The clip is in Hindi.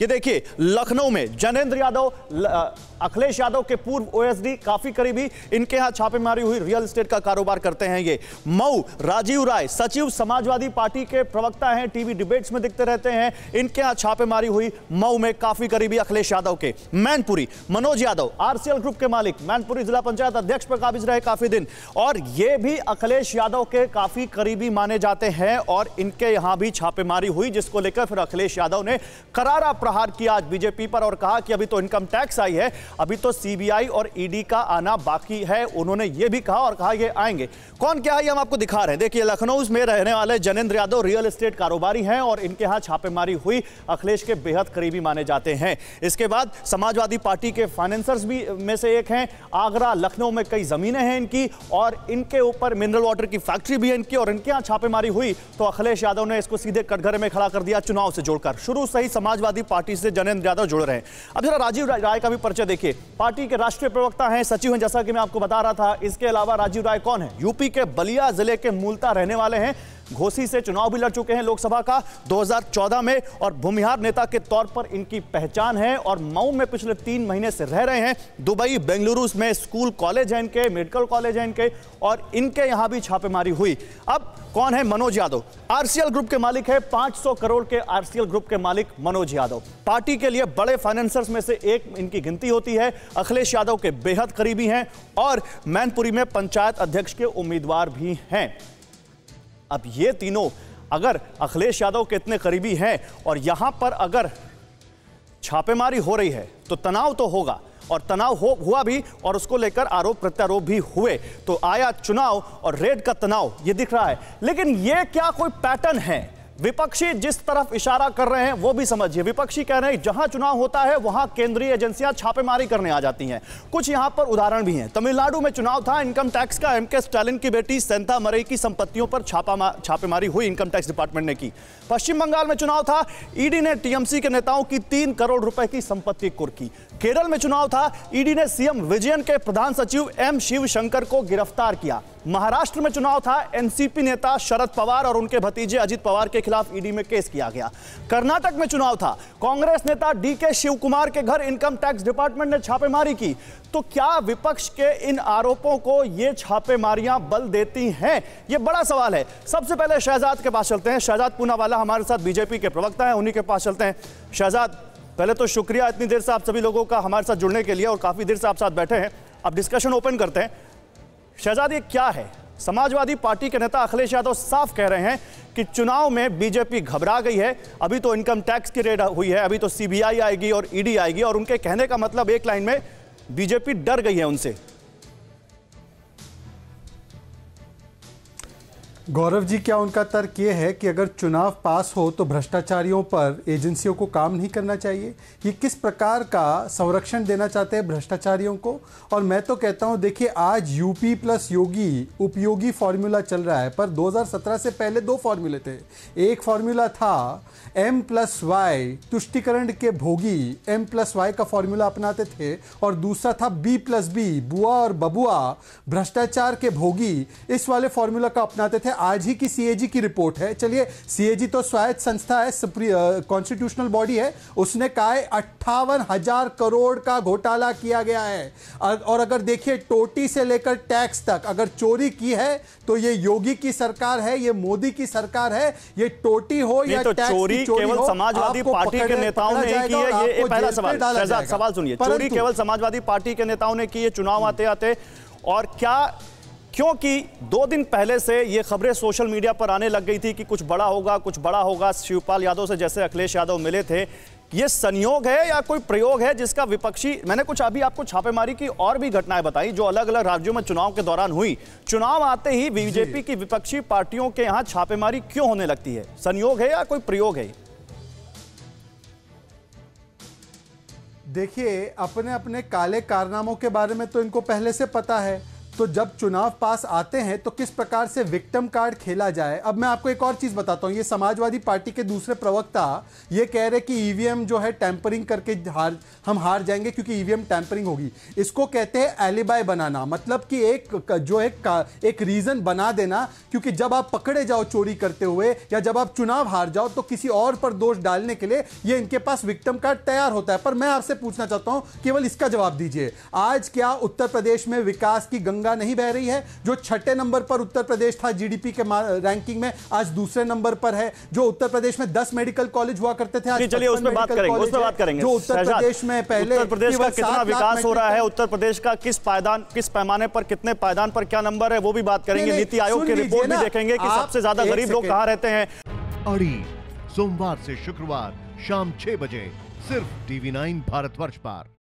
ये देखिए लखनऊ में जनेन्द्र यादव अखिलेश यादव के पूर्व ओएसडी काफी करीबी इनके यहां छापेमारी हुई रियल एस्टेट का कारोबार करते हैं ये मऊ राजीव राय सचिव समाजवादी पार्टी के प्रवक्ता हैं टीवी डिबेट्स में दिखते रहते हैं इनके यहां छापेमारी हुई मऊ में काफी करीबी अखिलेश यादव के मैनपुरी मनोज यादव आरसीएल ग्रुप के मालिक मैनपुरी जिला पंचायत अध्यक्ष पर काबिज रहे काफी दिन और ये भी अखिलेश यादव के काफी करीबी माने जाते हैं और इनके यहां भी छापेमारी हुई जिसको लेकर फिर अखिलेश यादव ने करारा प्रहार किया आज बीजेपी पर और कहा कि अभी तो इनकम टैक्स आई है अभी तो सीबीआई और ईडी e का आना बाकी है उन्होंने ये भी कहा और कहा ये आएंगे कौन क्या है ये हम आपको दिखा रहे हैं देखिए लखनऊ में रहने वाले जनेन्द्र यादव रियल एस्टेट कारोबारी हैं और इनके यहाँ छापेमारी हुई अखिलेश के बेहद करीबी माने जाते हैं इसके बाद समाजवादी पार्टी के फाइनेंसर्स भी में से एक हैं आगरा लखनऊ में कई ज़मीनें हैं इनकी और इनके ऊपर मिनरल वाटर की फैक्ट्री भी है इनकी और इनके यहाँ छापेमारी हुई तो अखिलेश यादव ने इसको सीधे कटघरे में खड़ा कर दिया चुनाव से जोड़कर शुरू से ही समाजवादी पार्टी पार्टी से जनेन्द्र यादव जुड़ रहे हैं अब जरा राजीव राय का भी परिचय देखिए पार्टी के राष्ट्रीय प्रवक्ता हैं सचिव हैं जैसा कि मैं आपको बता रहा था इसके अलावा राजीव राय कौन है यूपी के बलिया जिले के मूलता रहने वाले हैं घोसी से चुनाव भी लड़ चुके हैं लोकसभा का 2014 में और भूमिहार नेता के तौर पर इनकी पहचान है और मऊ में पिछले तीन महीने से रह रहे हैं दुबई बेंगलुरु में स्कूल कॉलेज है इनके मेडिकल कॉलेज है इनके और इनके यहाँ भी छापेमारी हुई अब कौन है मनोज यादव आरसीएल ग्रुप के मालिक है 500 करोड़ के आरसीएल ग्रुप के मालिक मनोज यादव पार्टी के लिए बड़े फाइनेंसर्स में से एक इनकी गिनती होती है अखिलेश यादव के बेहद करीबी हैं और मैनपुरी में पंचायत अध्यक्ष के उम्मीदवार भी हैं अब ये तीनों अगर अखिलेश यादव के इतने करीबी हैं और यहां पर अगर छापेमारी हो रही है तो तनाव तो होगा और तनाव हो हुआ भी और उसको लेकर आरोप प्रत्यारोप भी हुए तो आया चुनाव और रेड का तनाव ये दिख रहा है लेकिन ये क्या कोई पैटर्न है विपक्षी जिस तरफ इशारा कर रहे हैं वो भी समझिए विपक्षी कह रहे हैं जहां चुनाव होता है वहां केंद्रीय एजेंसियां छापेमारी करने आ जाती हैं कुछ यहां पर उदाहरण भी हैं तमिलनाडु में चुनाव था इनकम टैक्स का एमके स्टालिन की बेटी सेंता मरे की संपत्तियों पर छापा छापेमारी हुई इनकम टैक्स डिपार्टमेंट ने की पश्चिम बंगाल में चुनाव था ईडी ने टीएमसी के नेताओं की तीन करोड़ रुपए की संपत्ति कुर्की केरल में चुनाव था ईडी ने सीएम विजयन के प्रधान सचिव एम शिव शंकर को गिरफ्तार किया महाराष्ट्र में चुनाव था एनसीपी नेता शरद पवार और उनके भतीजे अजित पवार के खिलाफ ईडी में केस किया गया कर्नाटक में चुनाव था कांग्रेस नेता डीके शिवकुमार के घर इनकम टैक्स डिपार्टमेंट ने छापेमारी की तो क्या विपक्ष के इन आरोपों को ये छापेमारियां बल देती हैं ये बड़ा सवाल है सबसे पहले शहजाद के पास चलते हैं शहजाद पूनावाला हमारे साथ बीजेपी के प्रवक्ता है उन्हीं के पास चलते हैं शहजाद पहले तो शुक्रिया इतनी देर से आप सभी लोगों का हमारे साथ जुड़ने के लिए और काफ़ी देर से आप साथ बैठे हैं अब डिस्कशन ओपन करते हैं शहजाद ये क्या है समाजवादी पार्टी के नेता अखिलेश यादव साफ कह रहे हैं कि चुनाव में बीजेपी घबरा गई है अभी तो इनकम टैक्स की रेड हुई है अभी तो सीबीआई आएगी और ईडी e आएगी और उनके कहने का मतलब एक लाइन में बीजेपी डर गई है उनसे गौरव जी क्या उनका तर्क ये है कि अगर चुनाव पास हो तो भ्रष्टाचारियों पर एजेंसियों को काम नहीं करना चाहिए ये किस प्रकार का संरक्षण देना चाहते हैं भ्रष्टाचारियों को और मैं तो कहता हूँ देखिए आज यूपी प्लस योगी उपयोगी फार्मूला चल रहा है पर 2017 से पहले दो फॉर्मूले थे एक फार्मूला था एम प्लस वाई तुष्टिकरण के भोगी एम प्लस वाई का फॉर्मूला अपनाते थे और दूसरा था बी प्लस बी बुआ और बबुआ भ्रष्टाचार के भोगी इस वाले फॉर्मूला का अपनाते थे आज ही की सीएजी की रिपोर्ट है चलिए सीएजी तो स्वायत्त संस्था है कॉन्स्टिट्यूशनल बॉडी है उसने कहा है अट्ठावन हजार करोड़ का घोटाला किया गया है और अगर देखिए टोटी से लेकर टैक्स तक अगर चोरी की है तो ये योगी की सरकार है ये मोदी की सरकार है ये टोटी हो या तो टैक्स चोरी, चोरी केवल समाजवादी पार्टी के नेताओं ने की है ये पहला सवाल सवाल सुनिए चोरी केवल समाजवादी पार्टी के नेताओं ने की है चुनाव आते आते और क्या क्योंकि दो दिन पहले से ये खबरें सोशल मीडिया पर आने लग गई थी कि कुछ बड़ा होगा कुछ बड़ा होगा शिवपाल यादव से जैसे अखिलेश यादव मिले थे ये संयोग है या कोई प्रयोग है जिसका विपक्षी मैंने कुछ अभी आपको छापेमारी की और भी घटनाएं बताई जो अलग अलग राज्यों में चुनाव के दौरान हुई चुनाव आते ही बीजेपी की विपक्षी पार्टियों के यहाँ छापेमारी क्यों होने लगती है संयोग है या कोई प्रयोग है देखिए अपने अपने काले कारनामों के बारे में तो इनको पहले से पता है तो जब चुनाव पास आते हैं तो किस प्रकार से विक्टम कार्ड खेला जाए अब मैं आपको एक और चीज़ बताता हूं ये समाजवादी पार्टी के दूसरे प्रवक्ता ये कह रहे कि ईवीएम e जो है टैंपरिंग करके हार हम हार जाएंगे क्योंकि ईवीएम e टैंपरिंग होगी इसको कहते हैं एलिबाई बनाना मतलब कि एक जो एक एक रीज़न बना देना क्योंकि जब आप पकड़े जाओ चोरी करते हुए या जब आप चुनाव हार जाओ तो किसी और पर दोष डालने के लिए ये इनके पास विक्टम कार्ड तैयार होता है पर मैं आपसे पूछना चाहता हूं केवल इसका जवाब दीजिए आज क्या उत्तर प्रदेश में विकास की गंगा गंगा नहीं बह रही है जो छठे नंबर पर उत्तर प्रदेश था जीडीपी के रैंकिंग में आज दूसरे नंबर पर है जो उत्तर प्रदेश में दस मेडिकल कॉलेज हुआ करते थे चलिए उसमें बात करेंगे उसमें बात करेंगे जो उत्तर प्रदेश में पहले उत्तर प्रदेश का कितना विकास हो रहा है उत्तर प्रदेश का किस पायदान किस पैमाने पर कितने पायदान पर क्या नंबर है वो भी बात करेंगे नीति आयोग की रिपोर्ट भी देखेंगे कि सबसे ज्यादा गरीब लोग कहाँ रहते हैं अड़ी सोमवार से शुक्रवार शाम छह बजे सिर्फ टीवी नाइन भारतवर्ष पर